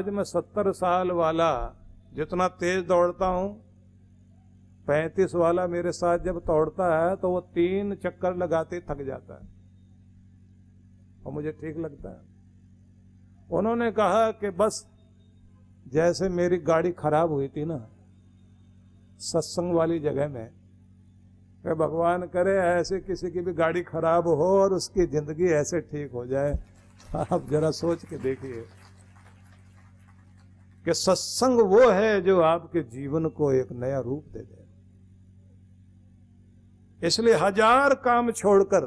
आज मैं सत्तर साल वाला जितना तेज दौड़ता हूं पैंतीस वाला मेरे साथ जब दौड़ता है तो वो तीन चक्कर लगाते थक जाता है और मुझे ठीक लगता है उन्होंने कहा कि बस जैसे मेरी गाड़ी खराब हुई थी ना सत्संग वाली जगह में क्या भगवान करे ऐसे किसी की भी गाड़ी खराब हो और उसकी जिंदगी ऐसे ठीक हो जाए आप जरा सोच के देखिए कि सत्संग वो है जो आपके जीवन को एक नया रूप दे दे इसलिए हजार काम छोड़कर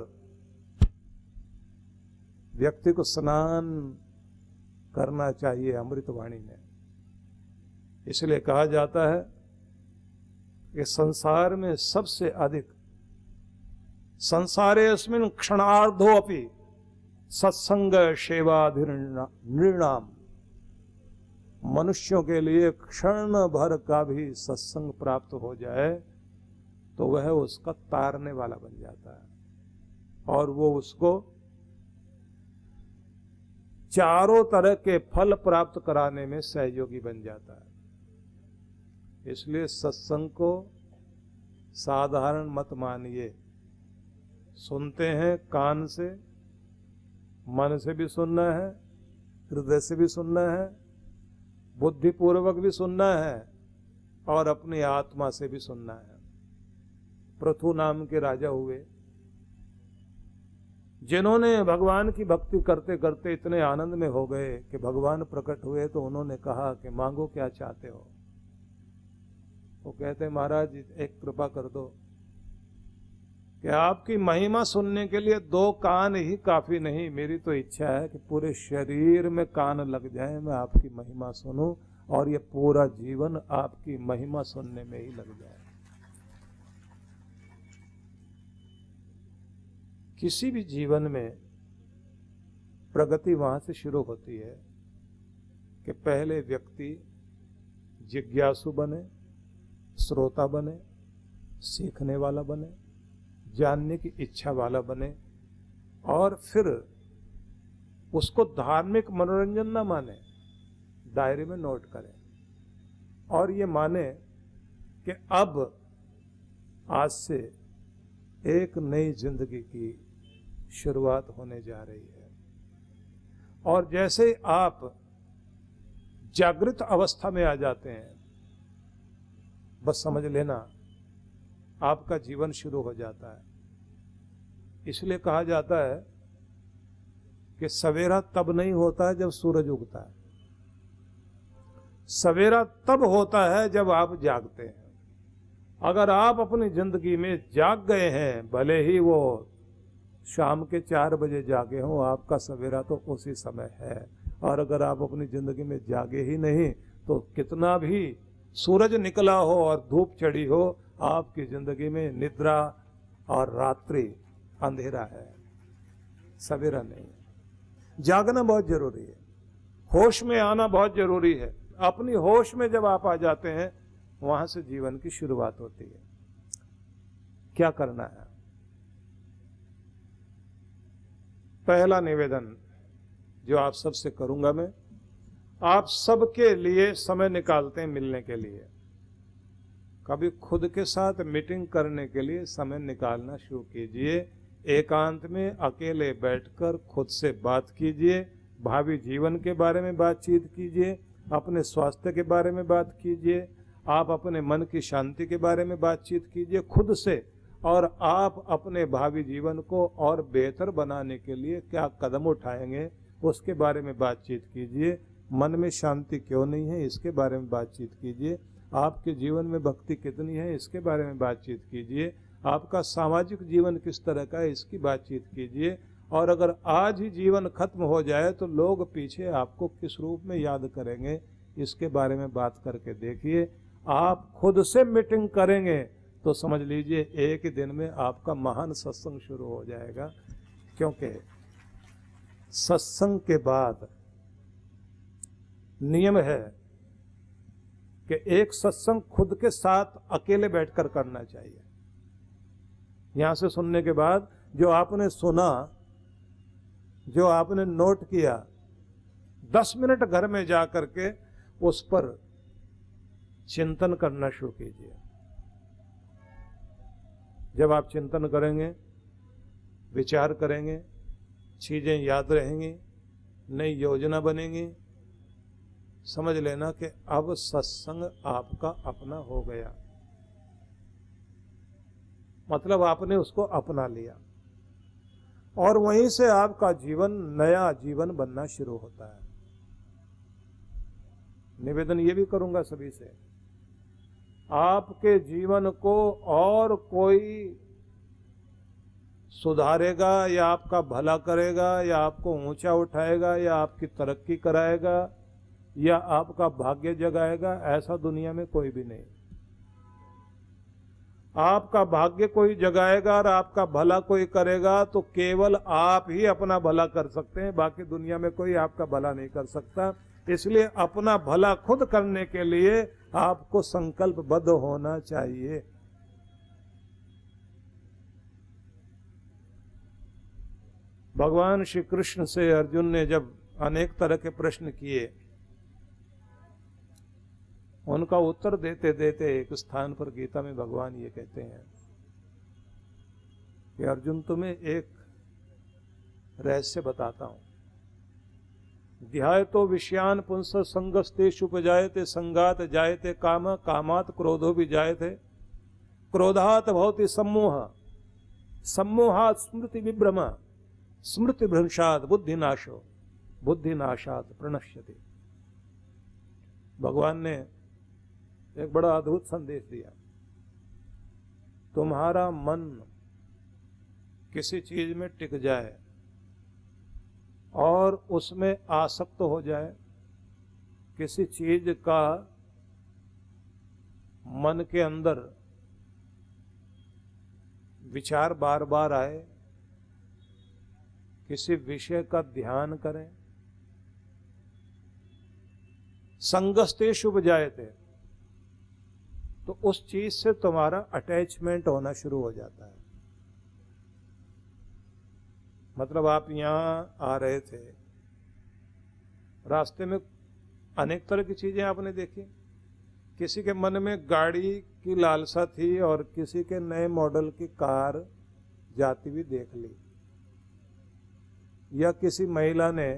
व्यक्ति को स्नान करना चाहिए अमृतवाणी में इसलिए कहा जाता है कि संसार में सबसे अधिक संसारे अस्मिन क्षणार्धो अपनी सत्संग सेवाधि नृणाम मनुष्यों के लिए क्षण भर का भी सत्संग प्राप्त हो जाए तो वह उसका तारने वाला बन जाता है और वो उसको चारों तरह के फल प्राप्त कराने में सहयोगी बन जाता है इसलिए सत्संग को साधारण मत मानिए सुनते हैं कान से मन से भी सुनना है हृदय से भी सुनना है बुद्धिपूर्वक भी सुनना है और अपनी आत्मा से भी सुनना है प्रथु नाम के राजा हुए जिन्होंने भगवान की भक्ति करते करते इतने आनंद में हो गए कि भगवान प्रकट हुए तो उन्होंने कहा कि मांगो क्या चाहते हो वो कहते महाराज एक कृपा कर दो कि आपकी महिमा सुनने के लिए दो कान ही काफी नहीं मेरी तो इच्छा है कि पूरे शरीर में कान लग जाए मैं आपकी महिमा सुनूं और ये पूरा जीवन आपकी महिमा सुनने में ही लग जाए किसी भी जीवन में प्रगति वहां से शुरू होती है कि पहले व्यक्ति जिज्ञासु बने श्रोता बने सीखने वाला बने जानने की इच्छा वाला बने और फिर उसको धार्मिक मनोरंजन ना माने डायरी में नोट करें और ये माने कि अब आज से एक नई जिंदगी की शुरुआत होने जा रही है और जैसे आप जागृत अवस्था में आ जाते हैं बस समझ लेना आपका जीवन शुरू हो जाता है इसलिए कहा जाता है कि सवेरा तब नहीं होता है जब सूरज उगता है सवेरा तब होता है जब आप जागते हैं अगर आप अपनी जिंदगी में जाग गए हैं भले ही वो शाम के चार बजे जागे हों आपका सवेरा तो उसी समय है और अगर आप अपनी ज़िंदगी में जागे ही नहीं तो कितना भी सूरज निकला हो और धूप चढ़ी हो आपकी जिंदगी में निद्रा और रात्रि अंधेरा है सवेरा नहीं जागना बहुत जरूरी है होश में आना बहुत जरूरी है अपनी होश में जब आप आ जाते हैं वहां से जीवन की शुरुआत होती है क्या करना है पहला निवेदन जो आप सबसे करूंगा मैं आप सबके लिए समय निकालते हैं मिलने के लिए कभी खुद के साथ मीटिंग करने के लिए समय निकालना शुरू कीजिए एकांत में अकेले बैठकर खुद से बात कीजिए भावी जीवन के बारे में बातचीत कीजिए अपने स्वास्थ्य के बारे में बात कीजिए आप अपने मन की शांति के बारे में बातचीत कीजिए खुद से और आप अपने भावी जीवन को और बेहतर बनाने के लिए क्या कदम उठाएंगे उसके बारे में बातचीत कीजिए मन में शांति क्यों नहीं है इसके बारे में बातचीत कीजिए आपके जीवन में भक्ति कितनी है इसके बारे में बातचीत कीजिए आपका सामाजिक जीवन किस तरह का है इसकी बातचीत कीजिए और अगर आज ही जीवन खत्म हो जाए तो लोग पीछे आपको किस रूप में याद करेंगे इसके बारे में बात करके देखिए आप खुद से मीटिंग करेंगे तो समझ लीजिए एक ही दिन में आपका महान सत्संग शुरू हो जाएगा क्योंकि सत्संग के बाद नियम है कि एक सत्संग खुद के साथ अकेले बैठकर करना चाहिए यहां से सुनने के बाद जो आपने सुना जो आपने नोट किया दस मिनट घर में जा करके उस पर चिंतन करना शुरू कीजिए जब आप चिंतन करेंगे विचार करेंगे चीज़ें याद रहेंगी नई योजना बनेंगी समझ लेना कि अब सत्संग आपका अपना हो गया मतलब आपने उसको अपना लिया और वहीं से आपका जीवन नया जीवन बनना शुरू होता है निवेदन ये भी करूंगा सभी से आपके जीवन को और कोई सुधारेगा या आपका भला करेगा या आपको ऊंचा उठाएगा या आपकी तरक्की कराएगा या आपका भाग्य जगाएगा ऐसा दुनिया में कोई भी नहीं आपका भाग्य कोई जगाएगा और आपका भला कोई करेगा तो केवल आप ही अपना भला कर सकते हैं बाकी दुनिया में कोई आपका भला नहीं कर सकता इसलिए अपना भला खुद करने के लिए आपको संकल्पबद्ध होना चाहिए भगवान श्री कृष्ण से अर्जुन ने जब अनेक तरह के प्रश्न किए उनका उत्तर देते देते एक स्थान पर गीता में भगवान ये कहते हैं कि अर्जुन तुम्हें एक रहस्य बताता हूं ध्याय तो विषयान पुंस शुभ जायते संगात जायते काम कामात क्रोधो भी जायते क्रोधात भवती सम्मोह सम्मोहात स्मृति विभ्रम स्मृति भ्रंशात बुद्धिनाशो बुद्धिनाशात प्रणश्यते भगवान ने एक बड़ा अद्भुत संदेश दिया तुम्हारा मन किसी चीज में टिक जाए और उसमें आसक्त हो जाए किसी चीज का मन के अंदर विचार बार बार आए किसी विषय का ध्यान करें संगस्ते शुभ जाए थे तो उस चीज से तुम्हारा अटैचमेंट होना शुरू हो जाता है मतलब आप यहां आ रहे थे रास्ते में अनेक तरह की चीजें आपने देखी किसी के मन में गाड़ी की लालसा थी और किसी के नए मॉडल की कार जाती हुई देख ली या किसी महिला ने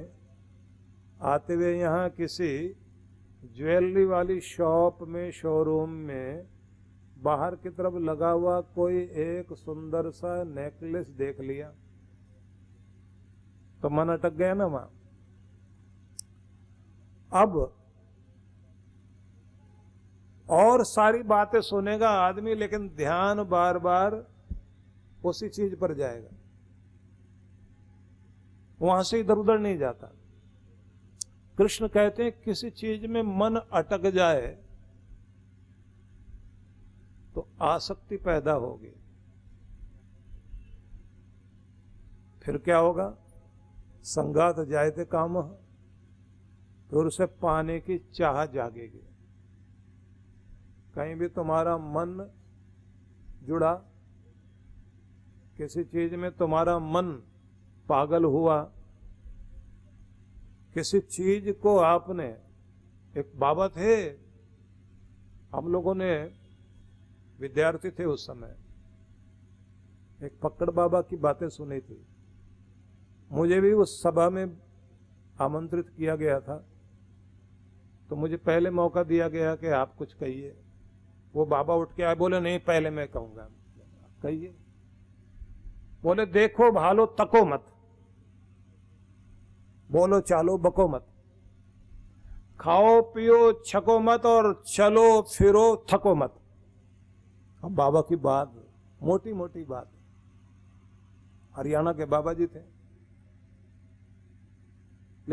आते हुए यहाँ किसी ज्वेलरी वाली शॉप में शोरूम में बाहर की तरफ लगा हुआ कोई एक सुंदर सा नेकलेस देख लिया तो मन अटक गया ना वहां अब और सारी बातें सुनेगा आदमी लेकिन ध्यान बार बार उसी चीज पर जाएगा वहां से इधर उधर नहीं जाता कृष्ण कहते हैं किसी चीज में मन अटक जाए तो आसक्ति पैदा होगी फिर क्या होगा संगात जायते काम फिर उसे पाने की चाह जागेगी कहीं भी तुम्हारा मन जुड़ा किसी चीज में तुम्हारा मन पागल हुआ किसी चीज को आपने एक बाबा थे हम लोगों ने विद्यार्थी थे उस समय एक पकड़ बाबा की बातें सुनी थी मुझे भी उस सभा में आमंत्रित किया गया था तो मुझे पहले मौका दिया गया कि आप कुछ कहिए वो बाबा उठ के आए बोले नहीं पहले मैं कहूंगा कहिए बोले देखो भालो तको मत बोलो चालो बको मत खाओ पियो छको मत और चलो फिरो थको मत अब बाबा की बात मोटी मोटी बात हरियाणा के बाबा जी थे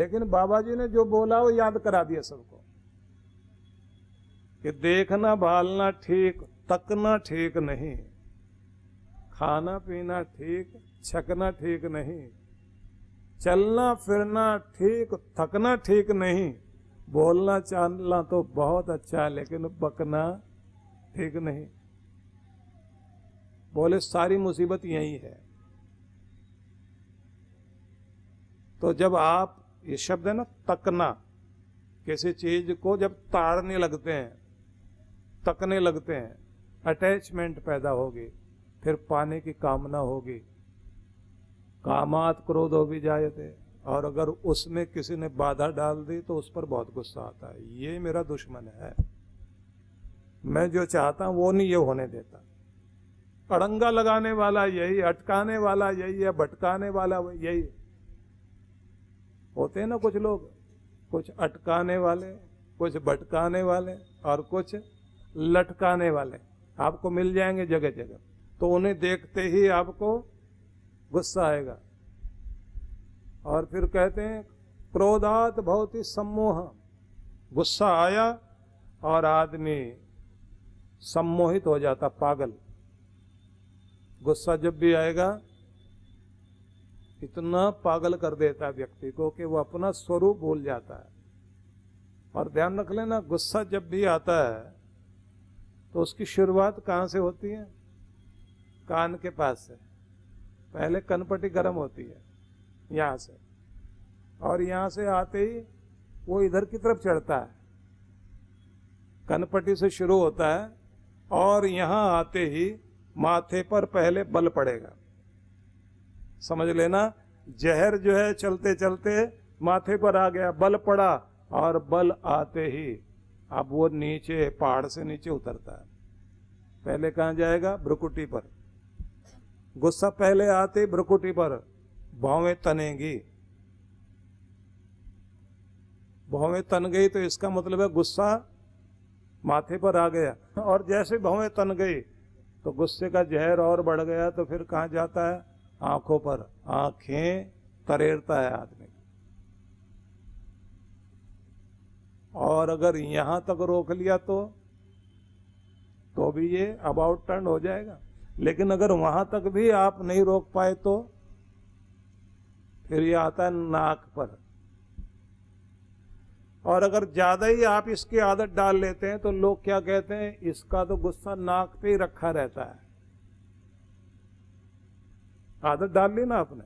लेकिन बाबा जी ने जो बोला वो याद करा दिया सबको कि देखना भालना ठीक तकना ठीक नहीं खाना पीना ठीक छकना ठीक नहीं चलना फिरना ठीक थकना ठीक नहीं बोलना चालना तो बहुत अच्छा है लेकिन बकना ठीक नहीं बोले सारी मुसीबत यही है तो जब आप ये शब्द है ना तकना किसी चीज को जब ताड़ने लगते हैं तकने लगते हैं अटैचमेंट पैदा होगी फिर पाने की कामना होगी कामात क्रोध हो भी जाए थे और अगर उसमें किसी ने बाधा डाल दी तो उस पर बहुत गुस्सा आता है ये मेरा दुश्मन है मैं जो चाहता हूँ वो नहीं ये होने देता अड़ंगा लगाने वाला यही अटकाने वाला यही है भटकाने वाला यही होते हैं ना कुछ लोग कुछ अटकाने वाले कुछ भटकाने वाले और कुछ लटकाने वाले आपको मिल जाएंगे जगह जगह तो उन्हें देखते ही आपको गुस्सा आएगा और फिर कहते हैं क्रोधात बहुत ही सम्मोह गुस्सा आया और आदमी सम्मोहित हो जाता पागल गुस्सा जब भी आएगा इतना पागल कर देता है व्यक्ति को कि वो अपना स्वरूप भूल जाता है और ध्यान रख लेना गुस्सा जब भी आता है तो उसकी शुरुआत कहाँ से होती है कान के पास से पहले कनपट्टी गर्म होती है यहाँ से और यहाँ से आते ही वो इधर की तरफ चढ़ता है कनपट्टी से शुरू होता है और यहाँ आते ही माथे पर पहले बल पड़ेगा समझ लेना जहर जो है चलते चलते माथे पर आ गया बल पड़ा और बल आते ही अब वो नीचे पहाड़ से नीचे उतरता है पहले कहाँ जाएगा ब्रुकुटी पर गुस्सा पहले आते ब्रकुटी पर भावें तनेगी भावें तन गई तो इसका मतलब है गुस्सा माथे पर आ गया और जैसे भावें तन गई तो गुस्से का जहर और बढ़ गया तो फिर कहा जाता है आंखों पर आंखें तरेरता है आदमी और अगर यहां तक रोक लिया तो तो भी ये अबाउट टर्न हो जाएगा लेकिन अगर वहां तक भी आप नहीं रोक पाए तो फिर यह आता है नाक पर और अगर ज्यादा ही आप इसकी आदत डाल लेते हैं तो लोग क्या कहते हैं इसका तो गुस्सा नाक पे ही रखा रहता है आदत डाल ली ना आपने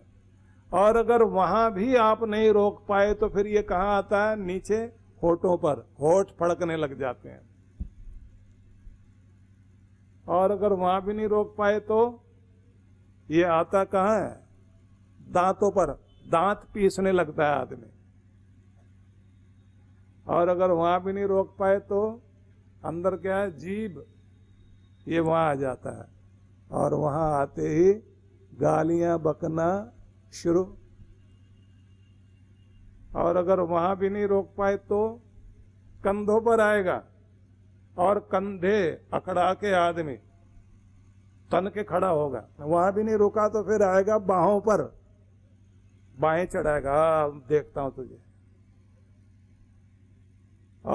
और अगर वहां भी आप नहीं रोक पाए तो फिर ये कहा आता है नीचे होठों पर होठ फड़कने लग जाते हैं और अगर वहां भी नहीं रोक पाए तो ये आता कहाँ है दांतों पर दांत पीसने लगता है आदमी और अगर वहां भी नहीं रोक पाए तो अंदर क्या है जीभ ये वहां आ जाता है और वहां आते ही गालियां बकना शुरू और अगर वहां भी नहीं रोक पाए तो कंधों पर आएगा और कंधे अकड़ा के आदमी तन के खड़ा होगा वहां भी नहीं रुका तो फिर आएगा बाहों पर बाहें चढ़ाएगा हाँ, देखता हूं तुझे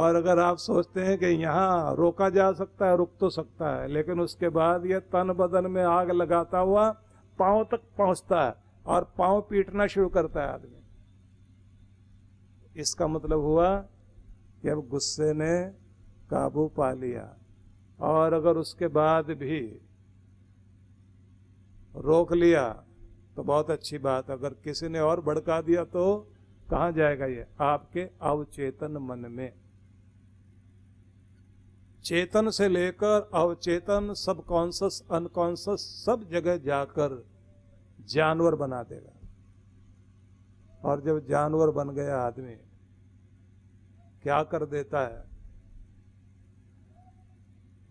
और अगर आप सोचते हैं कि यहां रोका जा सकता है रुक तो सकता है लेकिन उसके बाद यह तन बदन में आग लगाता हुआ पांव तक पहुंचता है और पांव पीटना शुरू करता है आदमी इसका मतलब हुआ कि अब गुस्से ने काबू पा लिया और अगर उसके बाद भी रोक लिया तो बहुत अच्छी बात अगर किसी ने और भड़का दिया तो कहा जाएगा ये आपके अवचेतन मन में चेतन से लेकर अवचेतन सब कॉन्सियस अनकॉन्सियस सब जगह जाकर जानवर बना देगा और जब जानवर बन गया आदमी क्या कर देता है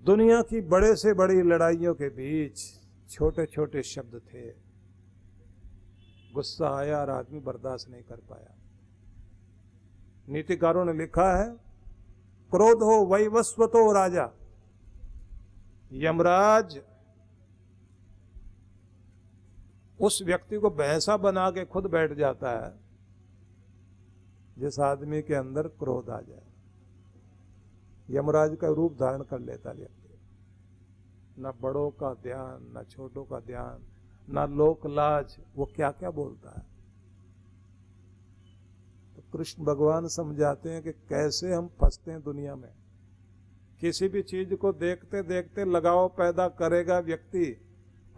दुनिया की बड़े से बड़ी लड़ाइयों के बीच छोटे छोटे शब्द थे गुस्सा आया और आदमी बर्दाश्त नहीं कर पाया नीतिकारों ने लिखा है क्रोध हो वैवस्वतो राजा यमराज उस व्यक्ति को भैंसा बना के खुद बैठ जाता है जिस आदमी के अंदर क्रोध आ जाए यमराज का रूप धारण कर लेता व्यक्ति न बड़ों का ध्यान न छोटों का ध्यान न लोक लाज वो क्या क्या बोलता है तो कृष्ण भगवान समझाते हैं कि कैसे हम फंसते हैं दुनिया में किसी भी चीज को देखते देखते लगाव पैदा करेगा व्यक्ति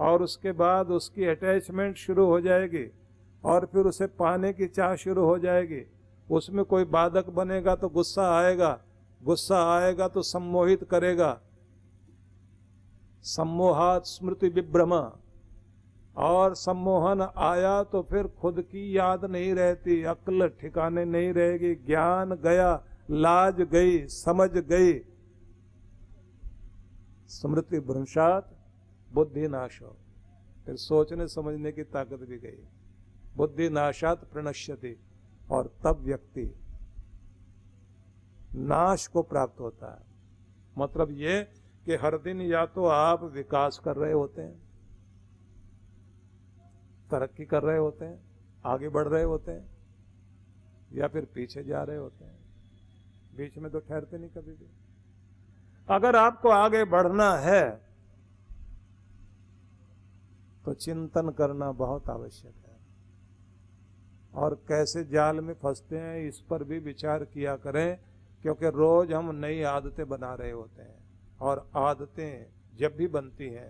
और उसके बाद उसकी अटैचमेंट शुरू हो जाएगी और फिर उसे पाने की चाह शुरू हो जाएगी उसमें कोई बाधक बनेगा तो गुस्सा आएगा गुस्सा आएगा तो सम्मोहित करेगा सम्मोहात स्मृति विभ्रमा और सम्मोहन आया तो फिर खुद की याद नहीं रहती अक्ल ठिकाने नहीं रहेगी ज्ञान गया लाज गई समझ गई स्मृति भ्रंशात बुद्धि नाश हो फिर सोचने समझने की ताकत भी गई बुद्धि नाशात प्रणश्यति और तब व्यक्ति नाश को प्राप्त होता है मतलब ये कि हर दिन या तो आप विकास कर रहे होते हैं तरक्की कर रहे होते हैं आगे बढ़ रहे होते हैं या फिर पीछे जा रहे होते हैं बीच में तो ठहरते नहीं कभी भी अगर आपको आगे बढ़ना है तो चिंतन करना बहुत आवश्यक है और कैसे जाल में फंसते हैं इस पर भी विचार किया करें क्योंकि रोज हम नई आदतें बना रहे होते हैं और आदतें जब भी बनती हैं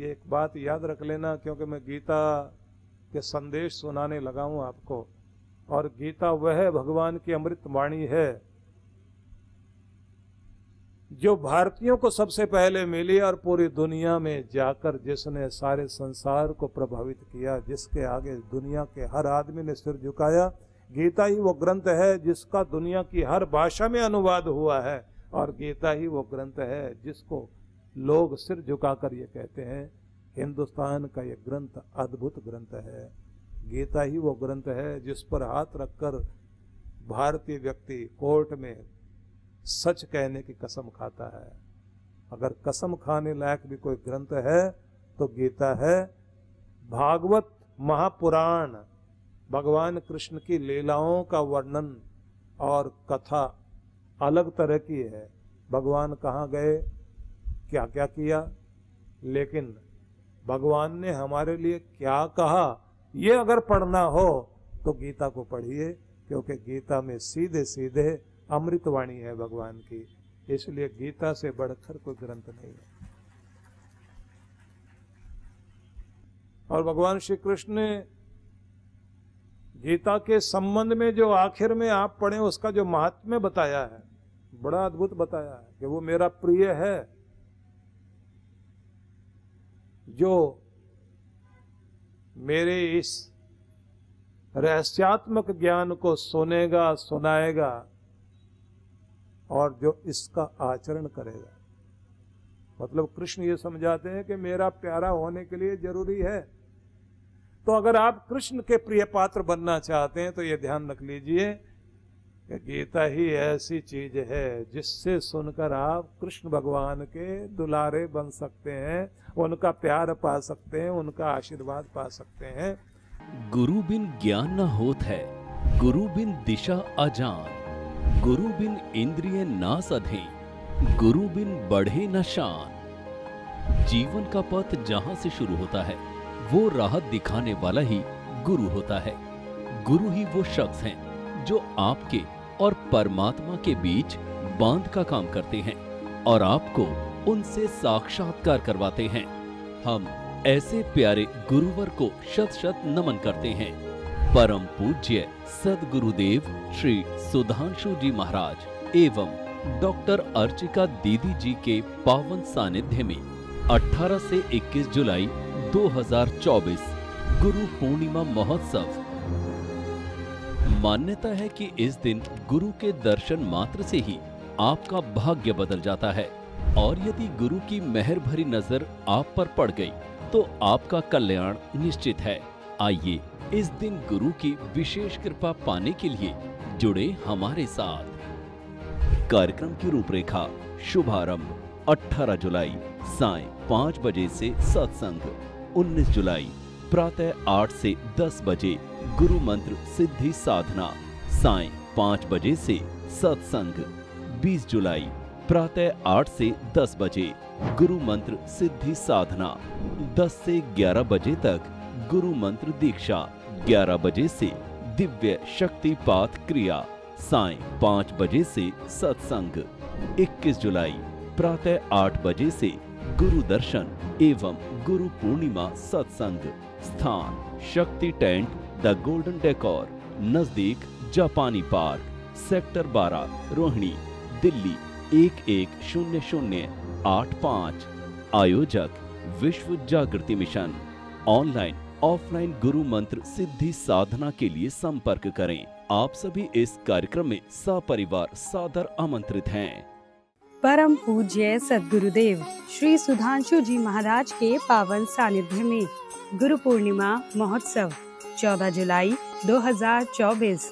ये एक बात याद रख लेना क्योंकि मैं गीता के संदेश सुनाने लगा हूँ आपको और गीता वह भगवान की अमृत वाणी है जो भारतीयों को सबसे पहले मिली और पूरी दुनिया में जाकर जिसने सारे संसार को प्रभावित किया जिसके आगे दुनिया के हर आदमी ने सिर झुकाया गीता ही वो ग्रंथ है जिसका दुनिया की हर भाषा में अनुवाद हुआ है और गीता ही वो ग्रंथ है जिसको लोग सिर झुकाकर ये कहते हैं हिंदुस्तान का ये ग्रंथ अद्भुत ग्रंथ है गीता ही वो ग्रंथ है जिस पर हाथ रखकर भारतीय व्यक्ति कोर्ट में सच कहने की कसम खाता है अगर कसम खाने लायक भी कोई ग्रंथ है तो गीता है भागवत महापुराण भगवान कृष्ण की लीलाओं का वर्णन और कथा अलग तरह की है भगवान कहाँ गए क्या क्या किया लेकिन भगवान ने हमारे लिए क्या कहा ये अगर पढ़ना हो तो गीता को पढ़िए क्योंकि गीता में सीधे सीधे अमृतवाणी है भगवान की इसलिए गीता से बढ़कर कोई ग्रंथ नहीं है और भगवान श्री कृष्ण ने गीता के संबंध में जो आखिर में आप पढ़े उसका जो महात्म्य बताया है बड़ा अद्भुत बताया है कि वो मेरा प्रिय है जो मेरे इस रहस्यात्मक ज्ञान को सुनेगा सुनाएगा और जो इसका आचरण करेगा मतलब कृष्ण ये समझाते हैं कि मेरा प्यारा होने के लिए जरूरी है तो अगर आप कृष्ण के प्रिय पात्र बनना चाहते हैं तो ये ध्यान रख लीजिए कि गीता ही ऐसी चीज है जिससे सुनकर आप कृष्ण भगवान के दुलारे बन सकते हैं उनका प्यार पा सकते हैं उनका आशीर्वाद पा सकते हैं गुरु बिन ज्ञान न होत है गुरु बिन दिशा अजान गुरु बिन इंद्रिय ना सधे गुरु बिन बढ़े न शान जीवन का पथ जहां से शुरू होता है वो राहत दिखाने वाला ही गुरु होता है गुरु ही वो शख्स हैं जो आपके और परमात्मा के बीच बांध का काम करते हैं और आपको उनसे साक्षात्कार करवाते हैं हम ऐसे प्यारे गुरुवर को शत शत नमन करते हैं परम पूज्य सदगुरुदेव श्री सुधांशु जी महाराज एवं डॉक्टर अर्चिका दीदी जी के पावन सानिध्य में 18 से 21 जुलाई 2024 गुरु पूर्णिमा महोत्सव मान्यता है कि इस दिन गुरु के दर्शन मात्र से ही आपका भाग्य बदल जाता है और यदि गुरु की मेहर भरी नजर आप पर पड़ गई तो आपका कल्याण निश्चित है आइए इस दिन गुरु की विशेष कृपा पाने के लिए जुड़े हमारे साथ कार्यक्रम की रूपरेखा शुभारंभ 18 जुलाई साय 5 बजे से सत्संग 19 जुलाई प्रातः आठ से दस बजे गुरु मंत्र सिद्धि साधना साय पाँच बजे से सत्संग 20 जुलाई प्रातः आठ से दस बजे गुरु मंत्र सिद्धि साधना 10 से 11 बजे तक गुरु मंत्र दीक्षा 11 बजे से दिव्य शक्ति पाठ क्रिया साय पाँच बजे से सत्संग 21 जुलाई प्रातः आठ बजे से गुरु दर्शन एवं गुरु पूर्णिमा सत्संग स्थान शक्ति टेंट द गोल्डन डेकोर नजदीक जापानी पार्क सेक्टर 12 रोहिणी दिल्ली एक एक शून्य शून्य आठ पाँच आयोजक विश्व जागृति मिशन ऑनलाइन ऑफलाइन गुरु मंत्र सिद्धि साधना के लिए संपर्क करें आप सभी इस कार्यक्रम में सपरिवार सादर आमंत्रित हैं परम पूज्य सदगुरुदेव श्री सुधांशु जी महाराज के पावन सानिध्य में गुरु पूर्णिमा महोत्सव 14 जुलाई 2024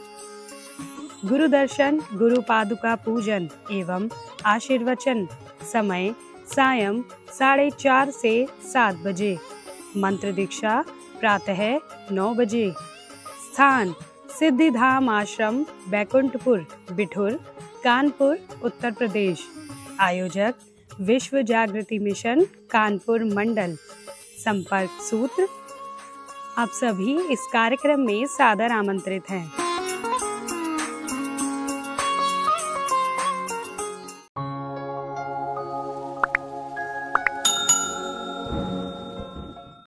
गुरु दर्शन गुरु पादुका पूजन एवं आशीर्वचन समय सायं साढ़े चार से सात बजे मंत्र दीक्षा प्रातः नौ बजे स्थान सिद्धिधाम आश्रम बैकुंठपुर बिठुर कानपुर उत्तर प्रदेश आयोजक विश्व जागृति मिशन कानपुर मंडल संपर्क सूत्र आप सभी इस कार्यक्रम में सादर आमंत्रित हैं